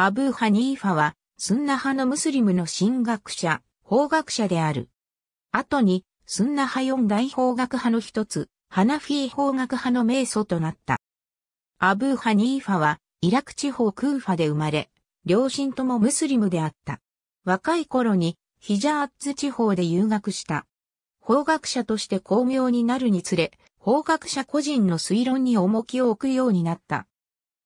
アブ・ーハニーファは、スンナ派のムスリムの神学者、法学者である。後に、スンナ派四大法学派の一つ、ハナフィー法学派の名祖となった。アブ・ーハニーファは、イラク地方クーファで生まれ、両親ともムスリムであった。若い頃に、ヒジャーッツ地方で留学した。法学者として巧妙になるにつれ、法学者個人の推論に重きを置くようになった。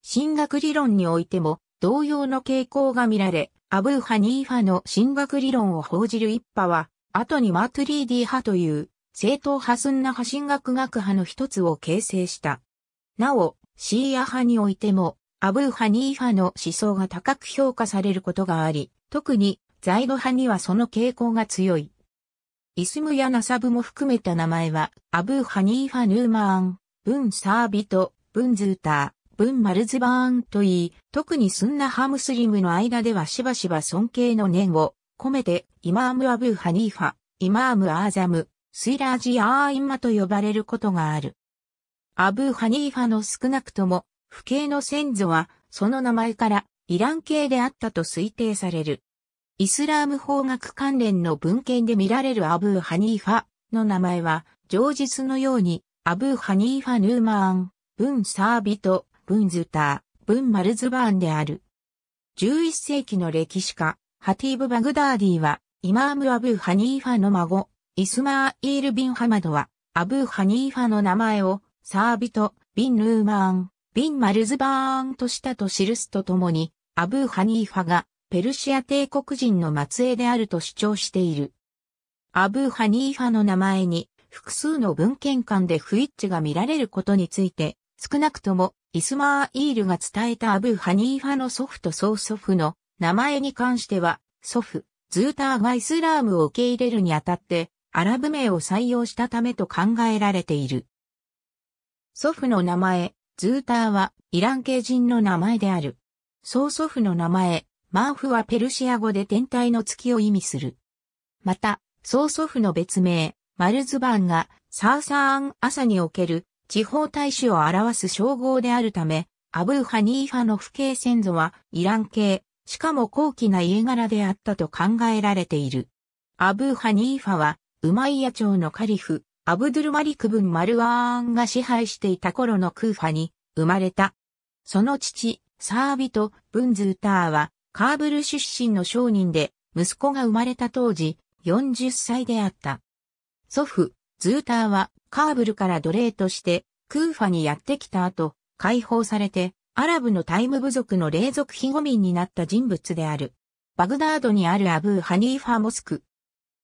進学理論においても、同様の傾向が見られ、アブーハニーファの神学理論を報じる一派は、後にマートリーディ派という、正統派スンナ派神学学派の一つを形成した。なお、シーア派においても、アブーハニーファの思想が高く評価されることがあり、特に、ザイド派にはその傾向が強い。イスムやナサブも含めた名前は、アブーハニーファ・ヌーマーン、ブン・サービト、ブン・ズータ文マルズバーンといい、特にスンナハムスリムの間ではしばしば尊敬の念を込めて、イマームアブーハニーファ、イマームアーザム、スイラージアーインマと呼ばれることがある。アブーハニーファの少なくとも、父系の先祖は、その名前から、イラン系であったと推定される。イスラーム法学関連の文献で見られるアブーハニーファの名前は、上述のように、アブーハニーファ・ヌーマーン、ブン・サービト、ブンズター、ブンマルズバーンである。11世紀の歴史家、ハティーブ・バグダーディは、イマーム・アブー・ハニーファの孫、イスマー・イール・ビン・ハマドは、アブー・ハニーファの名前を、サービト、ビン・ルーマーン、ビン・マルズバーンとしたと記すとともに、アブー・ハニーファが、ペルシア帝国人の末裔であると主張している。アブー・ハニーファの名前に、複数の文献間で不一致が見られることについて、少なくともイスマーイールが伝えたアブ・ハニーファの祖父と曽祖父の名前に関しては、祖父、ズーターがイスラームを受け入れるにあたって、アラブ名を採用したためと考えられている。祖父の名前、ズーターはイラン系人の名前である。曽祖父の名前、マーフはペルシア語で天体の月を意味する。また、曽祖父の別名、マルズバンがサーサーン朝における地方大使を表す称号であるため、アブーハニーファの父系先祖はイラン系、しかも高貴な家柄であったと考えられている。アブーハニーファは、ウマイヤ朝のカリフ、アブドゥルマリクブン・マルワーンが支配していた頃のクーファに生まれた。その父、サービト・ブンズーターは、カーブル出身の商人で、息子が生まれた当時、40歳であった。祖父、ズーターは、カーブルから奴隷としてクーファにやってきた後、解放されて、アラブのタイム部族の霊族非語民になった人物である。バグダードにあるアブー・ハニーファモスク。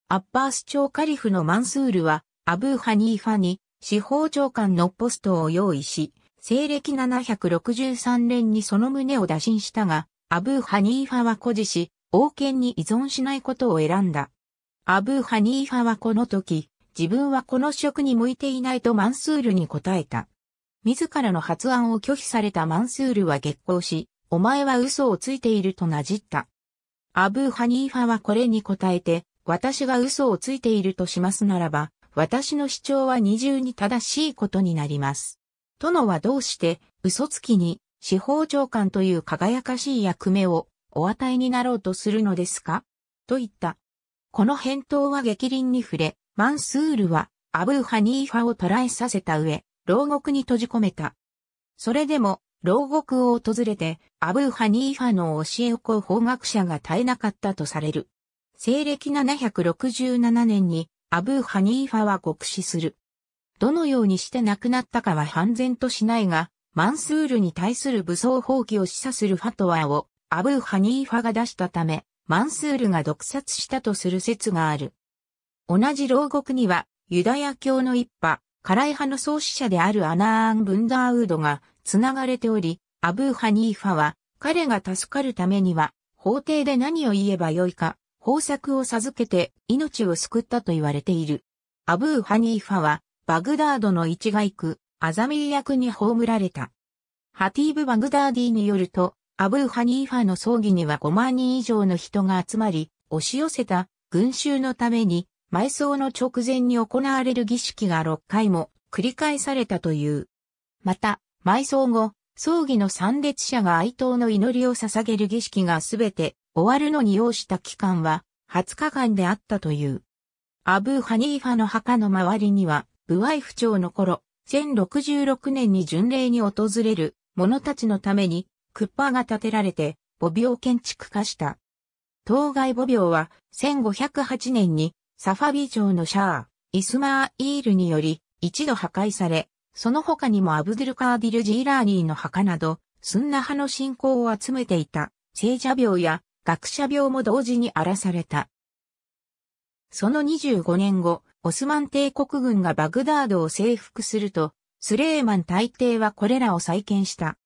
アッバース朝カリフのマンスールは、アブー・ハニーファに司法長官のポストを用意し、西暦763年にその旨を打診したが、アブー・ハニーファは誇示し、王権に依存しないことを選んだ。アブー・ハニーファはこの時、自分はこの職に向いていないとマンスールに答えた。自らの発案を拒否されたマンスールは激高し、お前は嘘をついているとなじった。アブーハニーファはこれに答えて、私が嘘をついているとしますならば、私の主張は二重に正しいことになります。殿はどうして嘘つきに司法長官という輝かしい役目をお与えになろうとするのですかと言った。この返答は激鱗に触れ、マンスールはアブーハニーファを捕らえさせた上、牢獄に閉じ込めた。それでも、牢獄を訪れて、アブーハニーファの教えを子法学者が絶えなかったとされる。西暦767年に、アブーハニーファは獄死する。どのようにして亡くなったかは判然としないが、マンスールに対する武装放棄を示唆するファトワをアブーハニーファが出したため、マンスールが毒殺したとする説がある。同じ牢獄には、ユダヤ教の一派、カライ派の創始者であるアナーン・ブンダーウードが繋がれており、アブーハニーファは、彼が助かるためには、法廷で何を言えばよいか、方策を授けて命を救ったと言われている。アブーハニーファは、バグダードの一外区、アザミー役に葬られた。ハティーブ・バグダーディによると、アブーハニーファの葬儀には5万人以上の人が集まり、押し寄せた群衆のために埋葬の直前に行われる儀式が6回も繰り返されたという。また、埋葬後、葬儀の参列者が哀悼の祈りを捧げる儀式がすべて終わるのに要した期間は20日間であったという。アブーハニーファの墓の周りには、ブワイフ長の頃、1066年に巡礼に訪れる者たちのために、クッパーが建てられて、墓廟建築化した。当該墓廟は1508年にサファビ城のシャー、イスマーイールにより一度破壊され、その他にもアブドゥルカーディル・ジーラーニーの墓など、スンナ派の信仰を集めていた、聖者病や学者病も同時に荒らされた。その25年後、オスマン帝国軍がバグダードを征服すると、スレーマン大帝はこれらを再建した。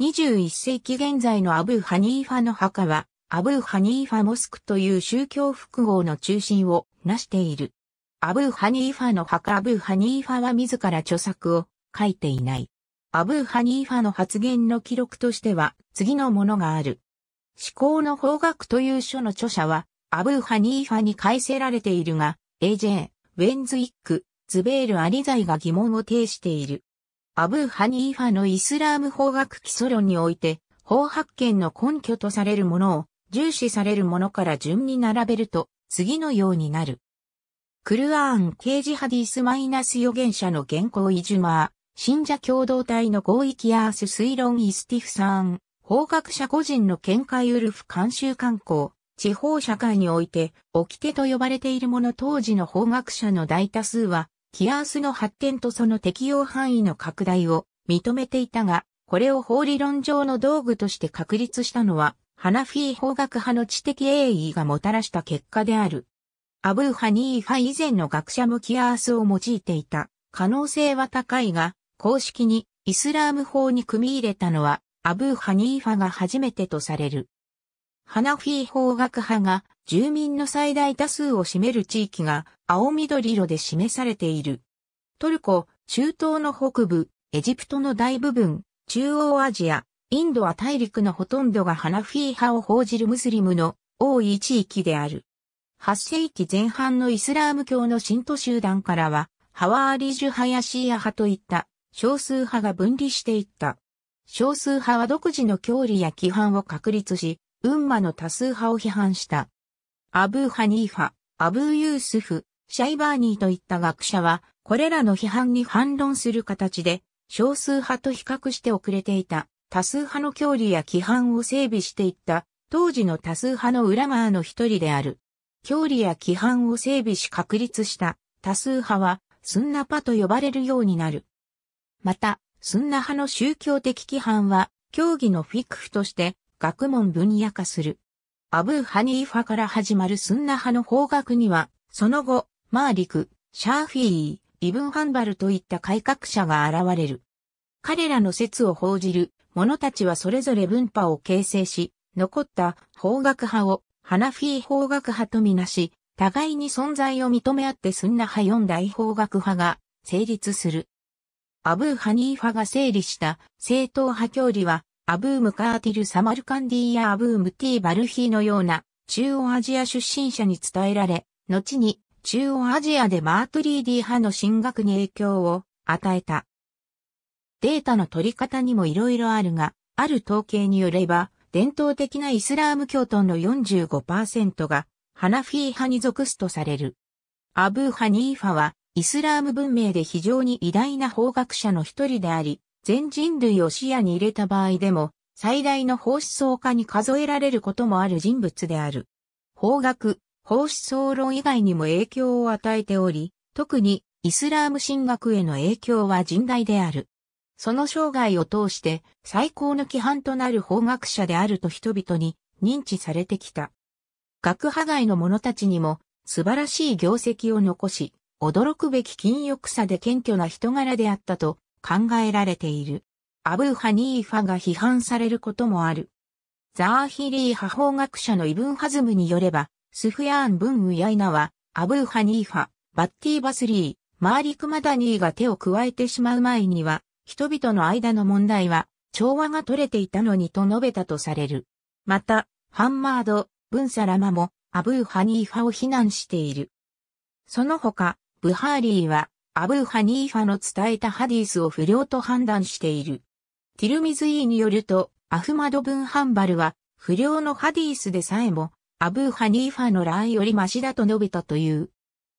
21世紀現在のアブーハニーファの墓は、アブーハニーファモスクという宗教複合の中心をなしている。アブー・ハニーファの墓アブー・ハニーファは自ら著作を書いていない。アブー・ハニーファの発言の記録としては次のものがある。思考の方学という書の著者はアブー・ハニーファに返せられているが、AJ、ウェンズイック、ズベール・アリザイが疑問を呈している。アブー・ハニーファのイスラーム法学基礎論において、法発見の根拠とされるものを重視されるものから順に並べると、次のようになる。クルアーン・ケージ・ハディス・マイナス予言者の原稿イジュマー、信者共同体の合意キアース・推論イスティフサーン、法学者個人の見解ウルフ監修観光、地方社会において、起き手と呼ばれているもの当時の法学者の大多数は、キアースの発展とその適用範囲の拡大を認めていたが、これを法理論上の道具として確立したのは、ハナフィー法学派の知的栄意がもたらした結果である。アブーハニーファ以前の学者向きアースを用いていた可能性は高いが、公式にイスラーム法に組み入れたのはアブーハニーファが初めてとされる。ハナフィー法学派が住民の最大多数を占める地域が青緑色で示されている。トルコ、中東の北部、エジプトの大部分、中央アジア、インドは大陸のほとんどがハナフィー派を報じるムスリムの多い地域である。8世紀前半のイスラーム教の信徒集団からは、ハワーリジュ派やシーア派といった少数派が分離していった。少数派は独自の教理や規範を確立し、運馬の多数派を批判した。アブーハニーファ、アブーユースフ、シャイバーニーといった学者は、これらの批判に反論する形で、少数派と比較して遅れていた。多数派の教理や規範を整備していった当時の多数派の裏側の一人である。教理や規範を整備し確立した多数派はスンナパと呼ばれるようになる。また、スンナ派の宗教的規範は教義のフィクフとして学問分野化する。アブーハニーファから始まるスンナ派の方角には、その後、マーリク、シャーフィー、イブンハンバルといった改革者が現れる。彼らの説を報じる者たちはそれぞれ分派を形成し、残った方角派をハナフィー方角派とみなし、互いに存在を認め合ってスンナ派四大方角派が成立する。アブー・ハニーファが整理した正統派教理は、アブー・ムカーティル・サマルカンディやアブー・ムティー・バルヒーのような中央アジア出身者に伝えられ、後に中央アジアでマートリーディ派の進学に影響を与えた。データの取り方にも色々あるが、ある統計によれば、伝統的なイスラーム教徒の45%が、ハナフィー派に属すとされる。アブーハニーファは、イスラーム文明で非常に偉大な法学者の一人であり、全人類を視野に入れた場合でも、最大の法思想家に数えられることもある人物である。法学、法思想論以外にも影響を与えており、特にイスラーム神学への影響は甚大である。その生涯を通して最高の規範となる法学者であると人々に認知されてきた。学派外の者たちにも素晴らしい業績を残し、驚くべき禁欲さで謙虚な人柄であったと考えられている。アブーハニーファが批判されることもある。ザーヒリー派法学者のイブンハズムによれば、スフヤーン・ブン・ウヤイナは、アブーハニーファ、バッティ・バスリー、マーリク・マダニーが手を加えてしまう前には、人々の間の問題は調和が取れていたのにと述べたとされる。また、ハンマード、ブンサラマもアブーハニーファを非難している。その他、ブハーリーはアブーハニーファの伝えたハディースを不良と判断している。ティルミズイーによると、アフマド・ブンハンバルは不良のハディースでさえもアブーハニーファの乱よりマシだと述べたという。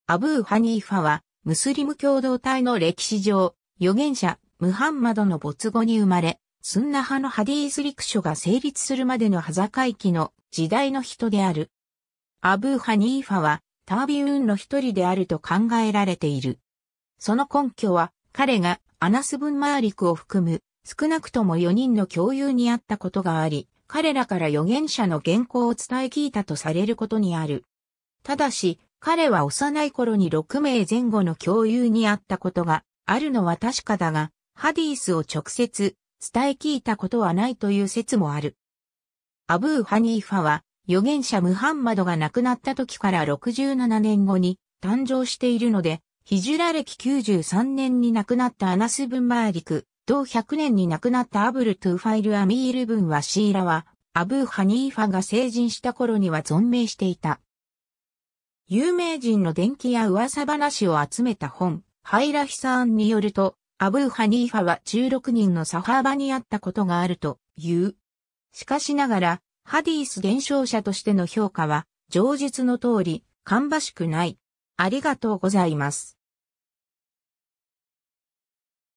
アブーハニーファはムスリム共同体の歴史上、預言者、ムハンマドの没後に生まれ、スンナ派のハディース陸書が成立するまでのハザカイ期の時代の人である。アブーハニーファはタービウーンの一人であると考えられている。その根拠は彼がアナス・ブンマーリクを含む少なくとも4人の共有にあったことがあり、彼らから預言者の原稿を伝え聞いたとされることにある。ただし、彼は幼い頃に6名前後の共有にあったことがあるのは確かだが、ハディースを直接伝え聞いたことはないという説もある。アブー・ハニーファは、預言者ムハンマドが亡くなった時から67年後に誕生しているので、ヒジュラ歴93年に亡くなったアナス・ブン・マーリク、同100年に亡くなったアブル・トゥファイル・アミール・ブン・ワシーラは、アブー・ハニーファが成人した頃には存命していた。有名人の伝記や噂話を集めた本、ハイラ・ヒサーンによると、アブーハニーファは16人のサハーバにあったことがあるという。しかしながら、ハディース伝承者としての評価は、上述の通り、かんばしくない。ありがとうございます。